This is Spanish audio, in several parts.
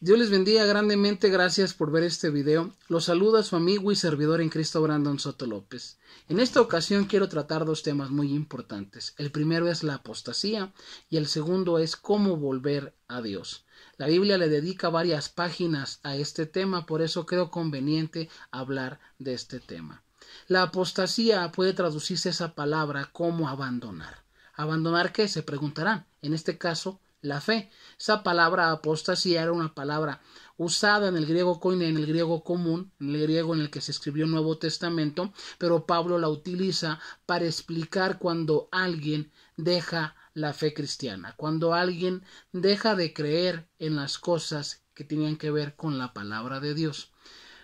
Dios les bendiga grandemente, gracias por ver este video. Los saluda su amigo y servidor en Cristo Brandon Soto López. En esta ocasión quiero tratar dos temas muy importantes. El primero es la apostasía y el segundo es cómo volver a Dios. La Biblia le dedica varias páginas a este tema, por eso creo conveniente hablar de este tema. La apostasía puede traducirse esa palabra como abandonar. ¿Abandonar qué? Se preguntarán. En este caso, la fe. Esa palabra apostasía era una palabra usada en el griego en el griego común, en el griego en el que se escribió el Nuevo Testamento, pero Pablo la utiliza para explicar cuando alguien deja la fe cristiana, cuando alguien deja de creer en las cosas que tenían que ver con la palabra de Dios.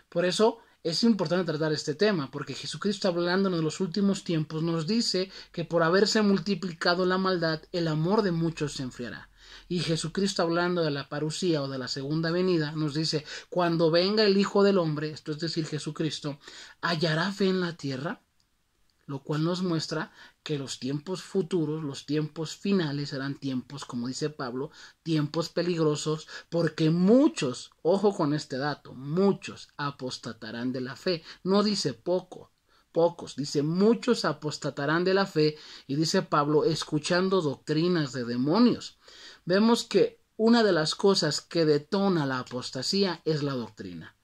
Por eso es importante tratar este tema, porque Jesucristo hablando en los últimos tiempos nos dice que por haberse multiplicado la maldad, el amor de muchos se enfriará. Y Jesucristo hablando de la parucía o de la segunda venida nos dice, cuando venga el Hijo del Hombre, esto es decir Jesucristo, hallará fe en la tierra, lo cual nos muestra que los tiempos futuros, los tiempos finales serán tiempos, como dice Pablo, tiempos peligrosos, porque muchos, ojo con este dato, muchos apostatarán de la fe, no dice poco, pocos, dice muchos apostatarán de la fe y dice Pablo escuchando doctrinas de demonios vemos que una de las cosas que detona la apostasía es la doctrina.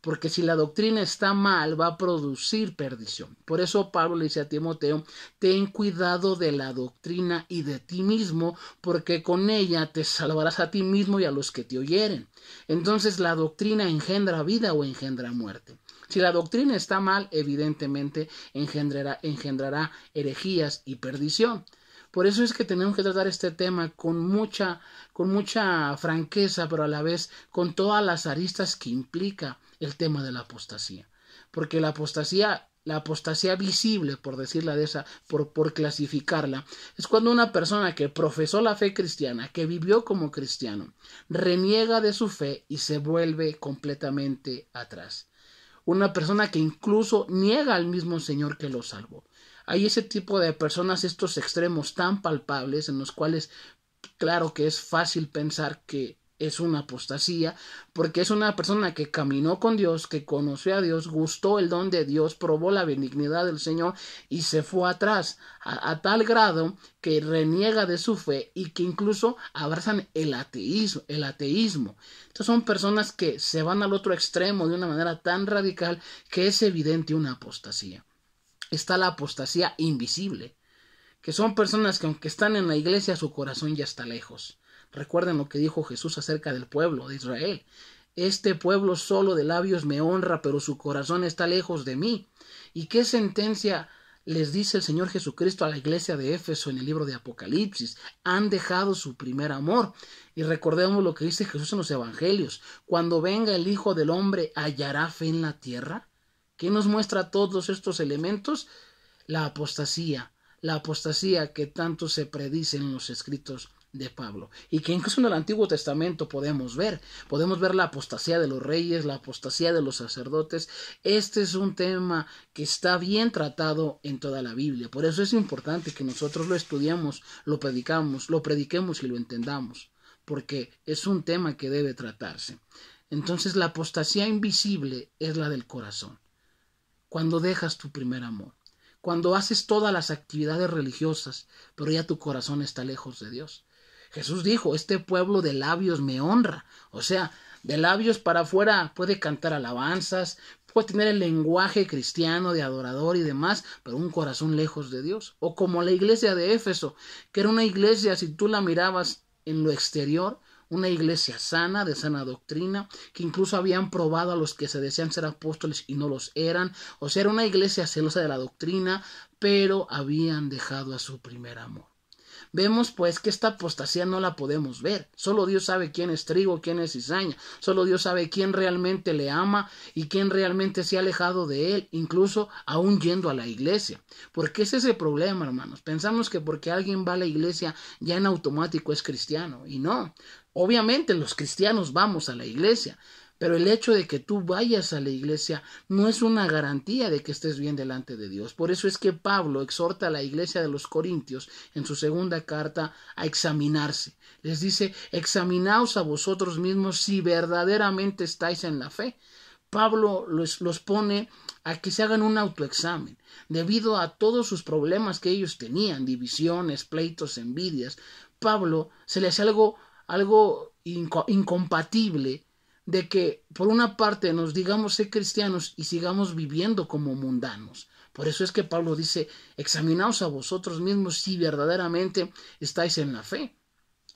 Porque si la doctrina está mal, va a producir perdición. Por eso Pablo le dice a Timoteo, ten cuidado de la doctrina y de ti mismo, porque con ella te salvarás a ti mismo y a los que te oyeren. Entonces la doctrina engendra vida o engendra muerte. Si la doctrina está mal, evidentemente engendrará, engendrará herejías y perdición. Por eso es que tenemos que tratar este tema con mucha, con mucha franqueza, pero a la vez con todas las aristas que implica el tema de la apostasía. Porque la apostasía la apostasía visible, por decirla de esa, por, por, clasificarla, es cuando una persona que profesó la fe cristiana, que vivió como cristiano, reniega de su fe y se vuelve completamente atrás. Una persona que incluso niega al mismo Señor que lo salvó. Hay ese tipo de personas, estos extremos tan palpables en los cuales, claro que es fácil pensar que es una apostasía, porque es una persona que caminó con Dios, que conoció a Dios, gustó el don de Dios, probó la benignidad del Señor y se fue atrás, a, tal grado que reniega de su fe y que incluso abrazan el ateísmo, el ateísmo. son personas que se van al otro extremo de una manera tan radical que es evidente una apostasía está la apostasía invisible, que son personas que aunque están en la iglesia su corazón ya está lejos. Recuerden lo que dijo Jesús acerca del pueblo de Israel. Este pueblo solo de labios me honra, pero su corazón está lejos de mí. ¿Y qué sentencia les dice el Señor Jesucristo a la iglesia de Éfeso en el libro de Apocalipsis, han dejado su primer amor. Y recordemos lo que dice Jesús en los Evangelios, cuando venga el Hijo del Hombre, ¿hallará fe en la tierra? ¿Qué nos muestra todos estos elementos? La apostasía, la apostasía que tanto se predice en los escritos de Pablo y que incluso en el Antiguo Testamento podemos ver, podemos ver la apostasía de los reyes, la apostasía de los sacerdotes. Este es un tema que está bien tratado en toda la Biblia, por eso es importante que nosotros lo estudiamos, lo predicamos, lo prediquemos y lo entendamos, porque es un tema que debe tratarse. Entonces la apostasía invisible es la del corazón cuando dejas tu primer amor, cuando haces todas las actividades religiosas, pero ya tu corazón está lejos de Dios. Jesús dijo, este pueblo de labios me honra. O sea, de labios para afuera puede cantar alabanzas, puede tener el lenguaje cristiano de adorador y demás, pero un corazón lejos de Dios. O como la iglesia de Éfeso, que era una iglesia, si tú la mirabas en lo exterior, una iglesia sana, de sana doctrina, que incluso habían probado a los que se desean ser apóstoles y no los eran. O sea, era una iglesia celosa de la doctrina, pero habían dejado a su primer amor. Vemos pues que esta apostasía no la podemos ver. Solo Dios sabe quién es trigo, quién es cizaña. Solo Dios sabe quién realmente le ama y quién realmente se ha alejado de él, incluso aún yendo a la iglesia. Porque ese es ese problema, hermanos. Pensamos que porque alguien va a la iglesia ya en automático es cristiano. Y no. Obviamente los cristianos vamos a la iglesia, pero el hecho de que tú vayas a la iglesia no es una garantía de que estés bien delante de Dios. Por eso es que Pablo exhorta a la iglesia de los Corintios en su segunda carta a examinarse. Les dice, examinaos a vosotros mismos si verdaderamente estáis en la fe. Pablo los, pone a que se hagan un autoexamen, debido a todos sus problemas que ellos tenían, divisiones, pleitos, envidias. Pablo se les hace algo algo incompatible de que por una parte nos digamos ser cristianos y sigamos viviendo como mundanos. Por eso es que Pablo dice, examinaos a vosotros mismos si verdaderamente estáis en la fe.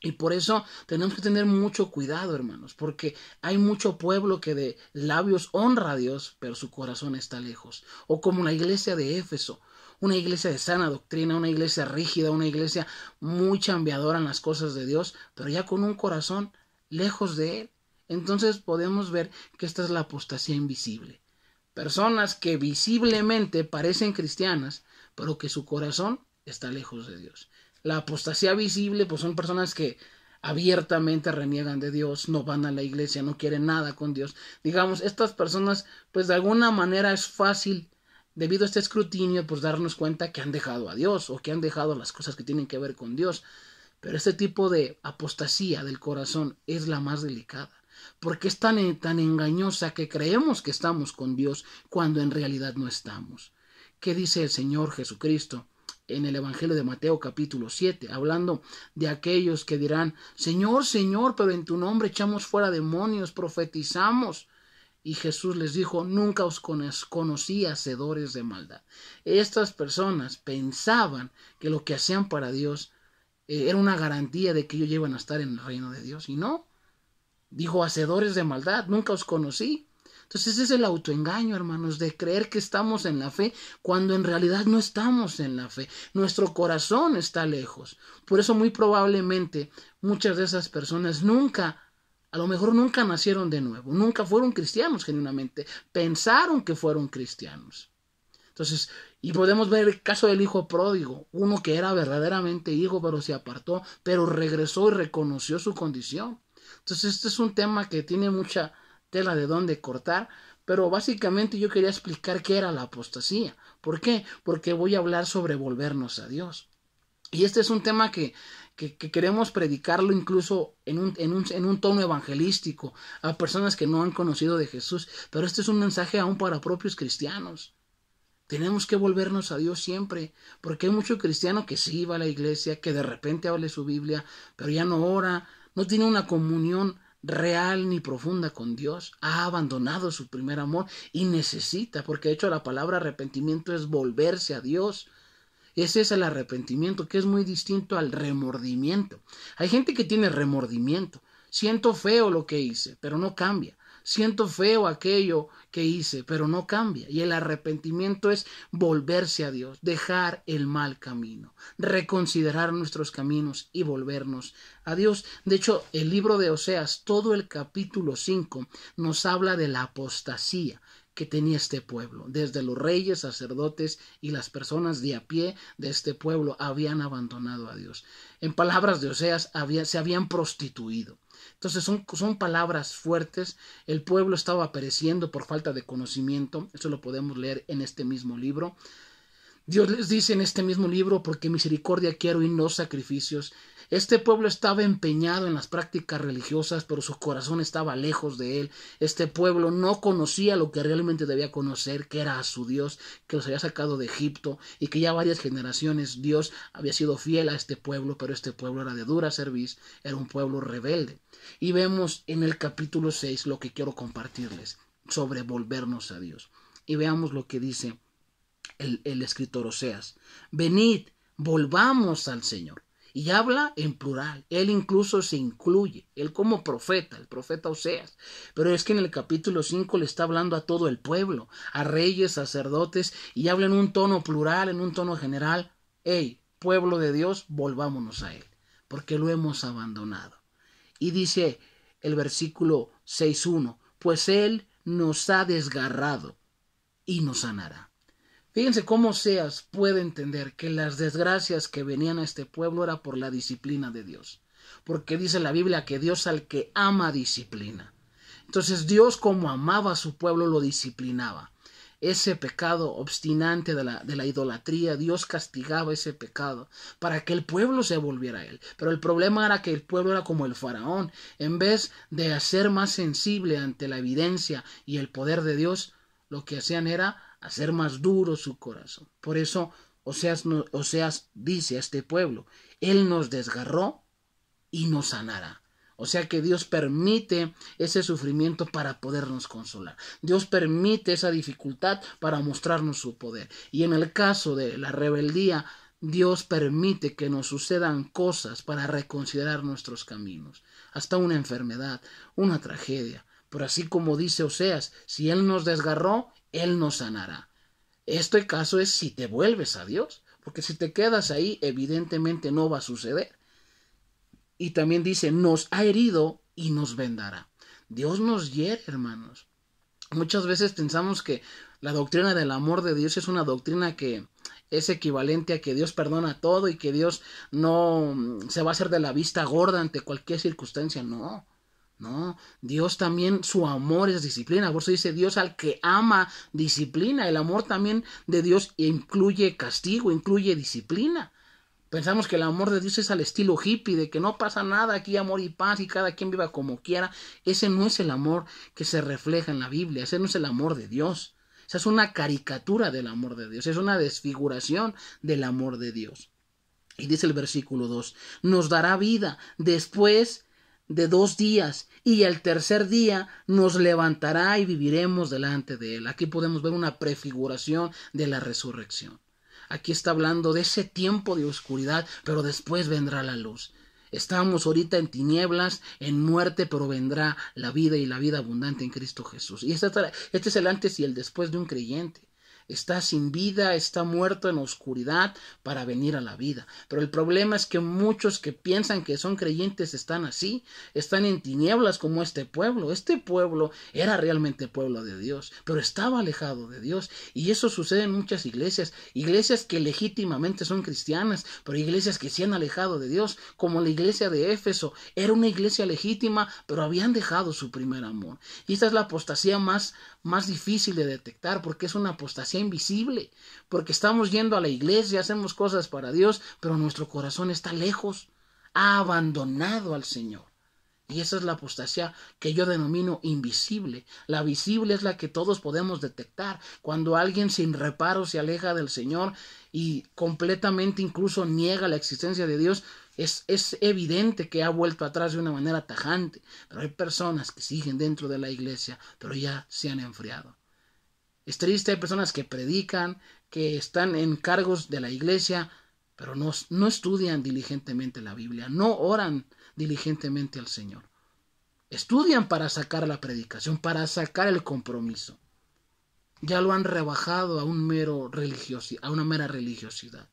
Y por eso tenemos que tener mucho cuidado, hermanos, porque hay mucho pueblo que de labios honra a Dios, pero su corazón está lejos. O como la iglesia de Éfeso, una iglesia de sana doctrina, una iglesia rígida, una iglesia muy chambeadora en las cosas de Dios, pero ya con un corazón lejos de Él. Entonces podemos ver que esta es la apostasía invisible. Personas que visiblemente parecen cristianas, pero que su corazón está lejos de Dios. La apostasía visible, pues son personas que abiertamente reniegan de Dios, no van a la iglesia, no quieren nada con Dios. Digamos, estas personas, pues de alguna manera es fácil debido a este escrutinio, pues darnos cuenta que han dejado a Dios o que han dejado las cosas que tienen que ver con Dios. Pero este tipo de apostasía del corazón es la más delicada, porque es tan, engañosa que creemos que estamos con Dios cuando en realidad no estamos. ¿Qué dice el Señor Jesucristo? en el Evangelio de Mateo capítulo 7, hablando de aquellos que dirán, Señor, Señor, pero en tu nombre echamos fuera demonios, profetizamos, y Jesús les dijo, nunca os conocí hacedores de maldad. Estas personas pensaban que lo que hacían para Dios eh, era una garantía de que ellos iban a estar en el reino de Dios. Y no, dijo, hacedores de maldad, nunca os conocí. Entonces es el autoengaño, hermanos, de creer que estamos en la fe cuando en realidad no estamos en la fe. Nuestro corazón está lejos. Por eso muy probablemente muchas de esas personas nunca a lo mejor nunca nacieron de nuevo, nunca fueron cristianos genuinamente, pensaron que fueron cristianos. Entonces, y podemos ver el caso del hijo pródigo, uno que era verdaderamente hijo, pero se apartó, pero regresó y reconoció su condición. Entonces, este es un tema que tiene mucha tela de dónde cortar, pero básicamente yo quería explicar qué era la apostasía. ¿Por qué? Porque voy a hablar sobre volvernos a Dios. Y este es un tema que, que, queremos predicarlo incluso en un, tono evangelístico a personas que no han conocido de Jesús. Pero este es un mensaje aún para propios cristianos. Tenemos que volvernos a Dios siempre, porque hay mucho cristiano que sí va a la iglesia, que de repente hable su Biblia, pero ya no ora, no tiene una comunión real ni profunda con Dios, ha abandonado su primer amor y necesita, porque de hecho la palabra arrepentimiento es volverse a Dios, ese es el arrepentimiento, que es muy distinto al remordimiento. Hay gente que tiene remordimiento. Siento feo lo que hice, pero no cambia. Siento feo aquello que hice, pero no cambia. Y el arrepentimiento es volverse a Dios, dejar el mal camino, reconsiderar nuestros caminos y volvernos a Dios. De hecho, el libro de Oseas, todo el capítulo 5, nos habla de la apostasía que tenía este pueblo. Desde los reyes, sacerdotes y las personas de a pie de este pueblo habían abandonado a Dios. En palabras de Oseas, había, se habían prostituido. Entonces son, son, palabras fuertes. El pueblo estaba pereciendo por falta de conocimiento. Eso lo podemos leer en este mismo libro. Dios les dice en este mismo libro, porque misericordia quiero y no sacrificios. Este pueblo estaba empeñado en las prácticas religiosas, pero su corazón estaba lejos de él. Este pueblo no conocía lo que realmente debía conocer, que era a su Dios, que los había sacado de Egipto y que ya varias generaciones Dios había sido fiel a este pueblo, pero este pueblo era de dura serviz, era un pueblo rebelde. Y vemos en el capítulo 6 lo que quiero compartirles sobre volvernos a Dios. Y veamos lo que dice el, escritor Oseas. Venid, volvamos al Señor. Y habla en plural. Él incluso se incluye. Él como profeta, el profeta Oseas. Pero es que en el capítulo 5 le está hablando a todo el pueblo, a reyes, sacerdotes, y habla en un tono plural, en un tono general. Hey, pueblo de Dios, volvámonos a Él, porque lo hemos abandonado. Y dice el versículo 6.1, pues Él nos ha desgarrado y nos sanará. Fíjense cómo Seas puede entender que las desgracias que venían a este pueblo era por la disciplina de Dios. Porque dice la Biblia que Dios al que ama disciplina. Entonces Dios como amaba a su pueblo lo disciplinaba. Ese pecado obstinante de la, idolatría, Dios castigaba ese pecado para que el pueblo se volviera a él. Pero el problema era que el pueblo era como el faraón. En vez de hacer más sensible ante la evidencia y el poder de Dios, lo que hacían era hacer más duro su corazón. Por eso Oseas, Oseas dice a este pueblo, Él nos desgarró y nos sanará. O sea que Dios permite ese sufrimiento para podernos consolar. Dios permite esa dificultad para mostrarnos su poder. Y en el caso de la rebeldía, Dios permite que nos sucedan cosas para reconsiderar nuestros caminos. Hasta una enfermedad, una tragedia. por así como dice Oseas, si Él nos desgarró él nos sanará. Este caso es si te vuelves a Dios, porque si te quedas ahí, evidentemente no va a suceder. Y también dice, nos ha herido y nos vendará. Dios nos hiere, hermanos. Muchas veces pensamos que la doctrina del amor de Dios es una doctrina que es equivalente a que Dios perdona todo y que Dios no mm, se va a hacer de la vista gorda ante cualquier circunstancia. No, no, Dios también, su amor es disciplina. Por eso dice Dios al que ama disciplina. El amor también de Dios incluye castigo, incluye disciplina. Pensamos que el amor de Dios es al estilo hippie, de que no pasa nada, aquí amor y paz y cada quien viva como quiera. Ese no es el amor que se refleja en la Biblia, ese no es el amor de Dios. Esa es una caricatura del amor de Dios, es una desfiguración del amor de Dios. Y dice el versículo 2, nos dará vida después de dos días y el tercer día nos levantará y viviremos delante de Él. Aquí podemos ver una prefiguración de la resurrección. Aquí está hablando de ese tiempo de oscuridad, pero después vendrá la luz. Estamos ahorita en tinieblas, en muerte, pero vendrá la vida y la vida abundante en Cristo Jesús. Y este es el antes y el después de un creyente está sin vida, está muerto en oscuridad para venir a la vida. Pero el problema es que muchos que piensan que son creyentes están así, están en tinieblas como este pueblo. Este pueblo era realmente pueblo de Dios, pero estaba alejado de Dios. Y eso sucede en muchas iglesias, iglesias que legítimamente son cristianas, pero iglesias que se han alejado de Dios, como la iglesia de Éfeso. Era una iglesia legítima, pero habían dejado su primer amor. Y esta es la apostasía más, más difícil de detectar porque es una apostasía invisible, porque estamos yendo a la iglesia, hacemos cosas para Dios, pero nuestro corazón está lejos, ha abandonado al Señor. Y esa es la apostasía que yo denomino invisible. La visible es la que todos podemos detectar. Cuando alguien sin reparo se aleja del Señor y completamente incluso niega la existencia de Dios, es, evidente que ha vuelto atrás de una manera tajante, pero hay personas que siguen dentro de la iglesia, pero ya se han enfriado. Es triste, hay personas que predican, que están en cargos de la iglesia, pero no, estudian diligentemente la Biblia, no oran diligentemente al Señor. Estudian para sacar la predicación, para sacar el compromiso. Ya lo han rebajado a, un mero a una mera religiosidad,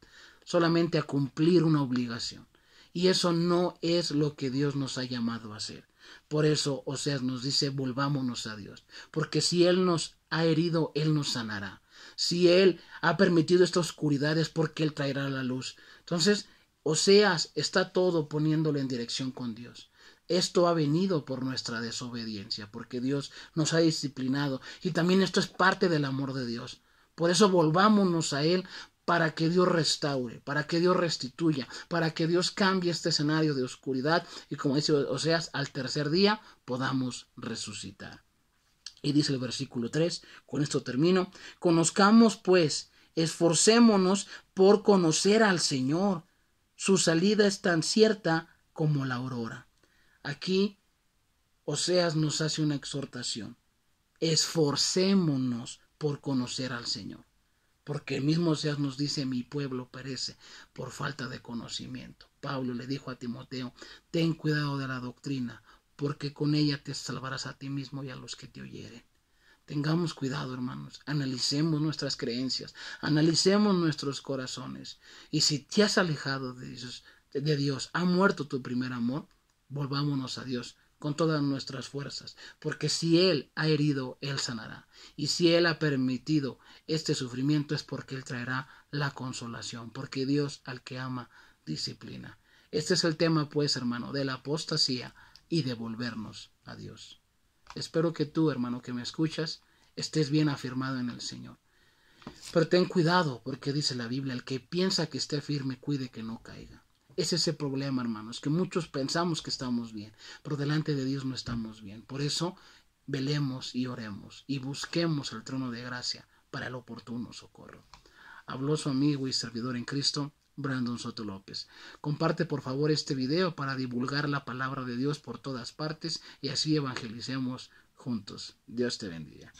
solamente a cumplir una obligación. Y eso no es lo que Dios nos ha llamado a hacer. Por eso Oseas nos dice, volvámonos a Dios, porque si Él nos ha herido, Él nos sanará. Si Él ha permitido esta oscuridad es porque Él traerá la luz. Entonces, Oseas está todo poniéndolo en dirección con Dios. Esto ha venido por nuestra desobediencia, porque Dios nos ha disciplinado y también esto es parte del amor de Dios. Por eso volvámonos a Él, para que Dios restaure, para que Dios restituya, para que Dios cambie este escenario de oscuridad y como dice Oseas, al tercer día podamos resucitar. Y dice el versículo 3, con esto termino, conozcamos pues, esforcémonos por conocer al Señor. Su salida es tan cierta como la aurora. Aquí Oseas nos hace una exhortación. Esforcémonos por conocer al Señor porque el mismo Seas nos dice, mi pueblo perece por falta de conocimiento. Pablo le dijo a Timoteo, ten cuidado de la doctrina, porque con ella te salvarás a ti mismo y a los que te oyeren. Tengamos cuidado, hermanos, analicemos nuestras creencias, analicemos nuestros corazones, y si te has alejado de Dios ha muerto tu primer amor, volvámonos a Dios con todas nuestras fuerzas, porque si Él ha herido, Él sanará. Y si Él ha permitido este sufrimiento es porque Él traerá la consolación, porque Dios al que ama disciplina. Este es el tema, pues, hermano, de la apostasía y de volvernos a Dios. Espero que tú, hermano, que me escuchas, estés bien afirmado en el Señor. Pero ten cuidado, porque dice la Biblia, el que piensa que esté firme, cuide que no caiga. Es ese problema, hermanos, que muchos pensamos que estamos bien, pero delante de Dios no estamos bien. Por eso velemos y oremos y busquemos el trono de gracia para el oportuno socorro. Habló su amigo y servidor en Cristo, Brandon Soto López. Comparte por favor este video para divulgar la palabra de Dios por todas partes y así evangelicemos juntos. Dios te bendiga.